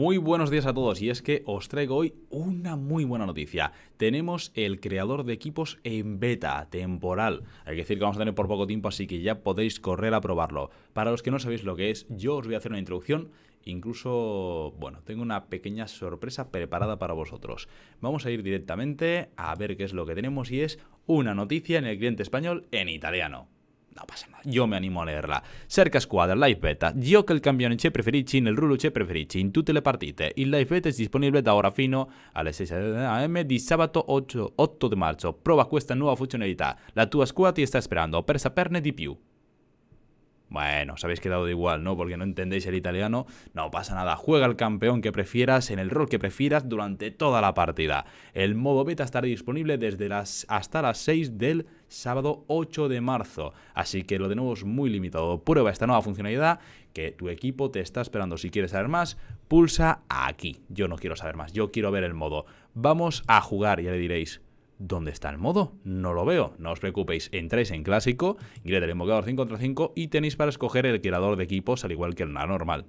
Muy buenos días a todos y es que os traigo hoy una muy buena noticia. Tenemos el creador de equipos en beta, temporal. Hay que decir que vamos a tener por poco tiempo, así que ya podéis correr a probarlo. Para los que no sabéis lo que es, yo os voy a hacer una introducción Incluso, bueno, tengo una pequeña sorpresa preparada para vosotros. Vamos a ir directamente a ver qué es lo que tenemos y es una noticia en el cliente español en italiano. No pasa nada, yo me animo a leerla. Cerca Squadra, live beta. gioca il campione ci preferisci, nel ruolo ci preferisci, in tutte le partite. Il live beta è disponibile da ora fino alle 6 am di sabato 8, 8 di marzo. Prova questa nuova funzionalità. La tua squadra ti sta esperando per saperne di più. Bueno, os habéis quedado de igual, ¿no? Porque no entendéis el italiano. No pasa nada. Juega el campeón que prefieras en el rol que prefieras durante toda la partida. El modo beta estará disponible desde las hasta las 6 del sábado 8 de marzo. Así que lo de nuevo es muy limitado. Prueba esta nueva funcionalidad que tu equipo te está esperando. Si quieres saber más, pulsa aquí. Yo no quiero saber más, yo quiero ver el modo. Vamos a jugar, ya le diréis. ¿Dónde está el modo? No lo veo. No os preocupéis, entráis en clásico, le el invocador 5 contra 5 y tenéis para escoger el creador de equipos al igual que el normal.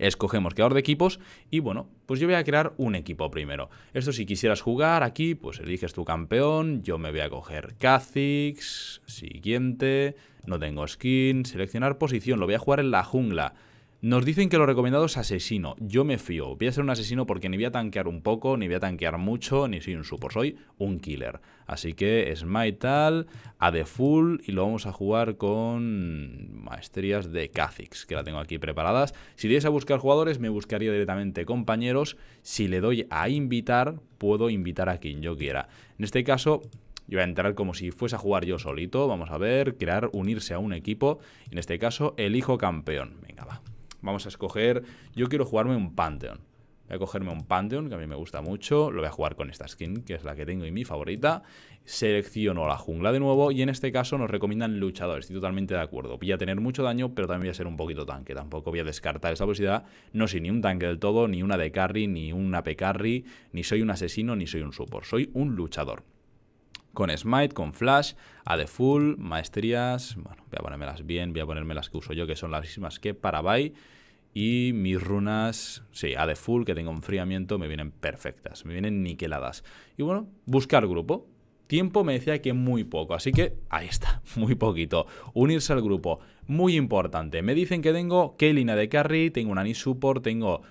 Escogemos creador de equipos y bueno, pues yo voy a crear un equipo primero. Esto si quisieras jugar aquí, pues eliges tu campeón. Yo me voy a coger Kha'Zix, siguiente, no tengo skin, seleccionar posición, lo voy a jugar en la jungla. Nos dicen que lo recomendado es asesino. Yo me fío. Voy a ser un asesino porque ni voy a tanquear un poco, ni voy a tanquear mucho, ni soy un supo. Soy un killer. Así que Smite tal, a de Full y lo vamos a jugar con maestrías de Kha'Zix, que la tengo aquí preparadas. Si diés a buscar jugadores, me buscaría directamente compañeros. Si le doy a invitar, puedo invitar a quien yo quiera. En este caso, yo voy a entrar como si fuese a jugar yo solito. Vamos a ver, crear, unirse a un equipo. En este caso, elijo campeón. Venga, va vamos a escoger, yo quiero jugarme un Pantheon. Voy a cogerme un Pantheon, que a mí me gusta mucho, lo voy a jugar con esta skin, que es la que tengo y mi favorita. Selecciono la jungla de nuevo y en este caso nos recomiendan luchadores, estoy totalmente de acuerdo. Voy a tener mucho daño, pero también voy a ser un poquito tanque, tampoco voy a descartar esa posibilidad. No soy ni un tanque del todo, ni una de carry, ni un AP carry, ni soy un asesino, ni soy un support, soy un luchador con Smite, con Flash, a de full, maestrías, bueno, voy a las bien, voy a ponerme las que uso yo, que son las mismas que para y mis runas, sí, a de full, que tengo enfriamiento, me vienen perfectas, me vienen niqueladas. Y bueno, buscar grupo. Tiempo me decía que muy poco, así que ahí está, muy poquito. Unirse al grupo, muy importante. Me dicen que tengo Kelina de carry, tengo un ni support, tengo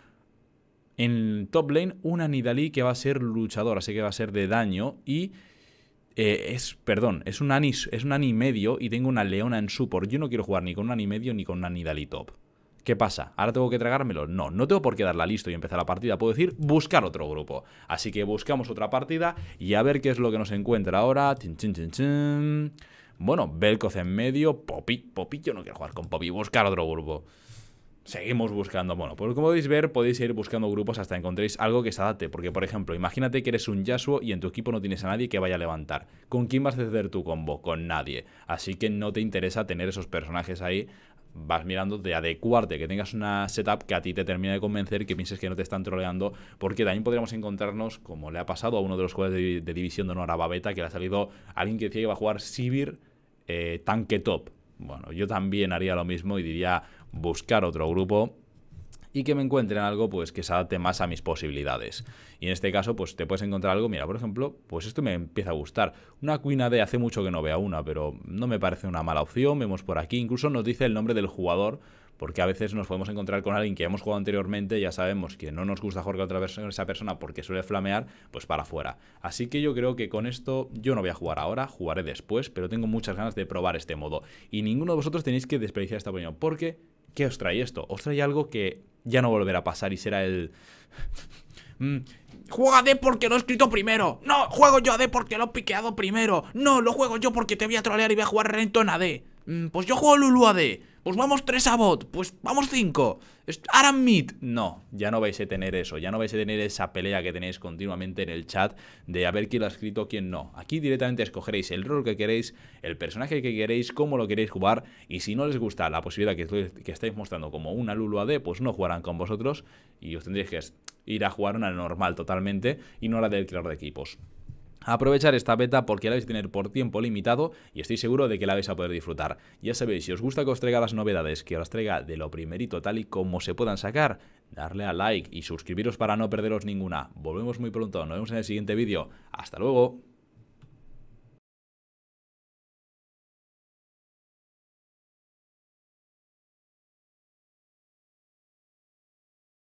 en top lane una anidali que va a ser luchador, así que va a ser de daño y... Eh, es, perdón, es un, anis. es un Ani medio y tengo una Leona en support. Yo no quiero jugar ni con un Ani medio ni con un Ani top. ¿Qué pasa? ¿Ahora tengo que tragármelo? No, no tengo por qué darla listo y empezar la partida. Puedo decir buscar otro grupo. Así que buscamos otra partida y a ver qué es lo que nos encuentra ahora. Bueno, Belcoz en medio, Popi Popi yo no quiero jugar con Poppy, buscar otro grupo. Seguimos buscando. Bueno, pues como podéis ver, podéis ir buscando grupos hasta encontréis algo que se adapte. Porque, por ejemplo, imagínate que eres un Yasuo y en tu equipo no tienes a nadie que vaya a levantar. ¿Con quién vas a ceder tu combo? Con nadie. Así que no te interesa tener esos personajes ahí vas mirando de adecuarte, que tengas una setup que a ti te termine de convencer, que pienses que no te están troleando, porque también podríamos encontrarnos, como le ha pasado a uno de los jugadores de, división de honor a Babeta, que le ha salido alguien que decía que iba a jugar Sivir eh, tanque top. Bueno, yo también haría lo mismo y diría buscar otro grupo y que me encuentren algo pues que se adapte más a mis posibilidades. Y en este caso pues te puedes encontrar algo, mira, por ejemplo, pues esto me empieza a gustar. Una Queen AD hace mucho que no vea una, pero no me parece una mala opción, vemos por aquí, incluso nos dice el nombre del jugador porque a veces nos podemos encontrar con alguien que hemos jugado anteriormente, ya sabemos que no nos gusta jugar con otra persona, esa persona porque suele flamear, pues para afuera. Así que yo creo que con esto yo no voy a jugar ahora, jugaré después, pero tengo muchas ganas de probar este modo. Y ninguno de vosotros tenéis que desperdiciar esta opinión, porque ¿Qué os trae esto? Os trae algo que ya no volverá a pasar y será el... Juego mm, Juega D porque lo he escrito primero No, juego yo a D porque lo he piqueado primero No, lo juego yo porque te voy a trolear y voy a jugar Renton a mm, Pues yo juego Lulu AD pues vamos tres a bot, pues vamos cinco. Aram mit No, ya no vais a tener eso, ya no vais a tener esa pelea que tenéis continuamente en el chat de a ver quién lo ha escrito, quién no. Aquí directamente escogeréis el rol que queréis, el personaje que queréis, cómo lo queréis jugar y si no les gusta la posibilidad que, que estáis mostrando como una Lulu AD, pues no jugarán con vosotros y os tendréis que ir a jugar una normal totalmente y no la del creador de equipos. Aprovechar esta beta porque la vais a tener por tiempo limitado y estoy seguro de que la vais a poder disfrutar. Ya sabéis, si os gusta que os traiga las novedades, que os traiga de lo primerito tal y como se puedan sacar, darle a like y suscribiros para no perderos ninguna. Volvemos muy pronto, nos vemos en el siguiente vídeo. ¡Hasta luego!